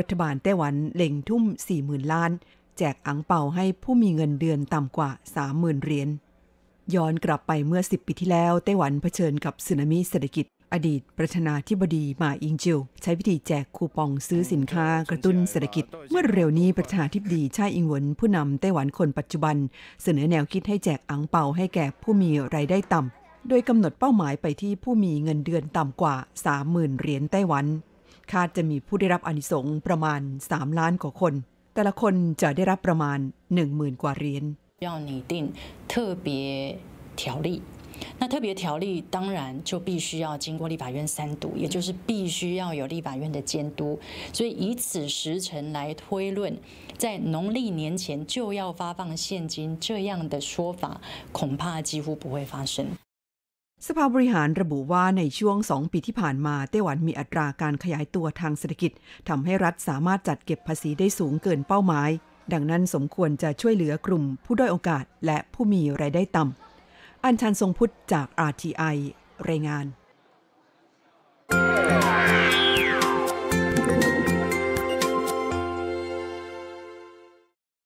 รัฐบาลไต้หวัน เล็งทุ่ม 40,000 ล้าน แจกอังเปาให้ผู้มีเงินเดือนต่ำกว่า 30,000 เหรียญย้อนกลับไปเมื่อ 10 ปีที่แล้วไต้หวันเผชิญกับสึนามิเศรษฐกิจ อดีตประธานาธิบดีมาอิงจิว ใช้วิธีแจกคูปองซื้อสินค้ากระตุ้นเศรษฐกิจเมื่อเร็วนี้ประธานาธิบดีชาอิงหวนผู้นำไต้หวันคนปัจจุบัน เสนอแนวคิดให้แจกอังเปาให้แก่ผู้มีรายได้ต่ำโดยกำหนดเป้าหมายไปที่ผู้มีเงินเดือนต่ำกว่า 30,000 เหรียญไต้หวันคาดจะมีผู้ได้รับอนสงประมาณสามล้านกว่าคนแต่ละคนจะได้รับประมาณหนึ่งหมื่นกว่าเหรียญ。要拟定特别条例，那特别条例当然就必须要经过立法院三读，也就是必须要有立法院的监督。所以以此时辰来推论，在农历年前就要发放现金这样的说法，恐怕几乎不会发生。สภาบริหารระบุว่าในช่วง 2 ปีที่ผ่านมาไต้หวันมีอัตราการขยายตัวทางเศรษฐกิจทำให้รัฐสามารถจัดเก็บภาษีได้สูงเกินเป้าหมาย ดังนั้นสมควรจะช่วยเหลือกลุ่ม ผู้ด้อยโอกาสและผู้มีไรายได้ต่ำ อัญชันทรงพุทธจาก RTI รายงาน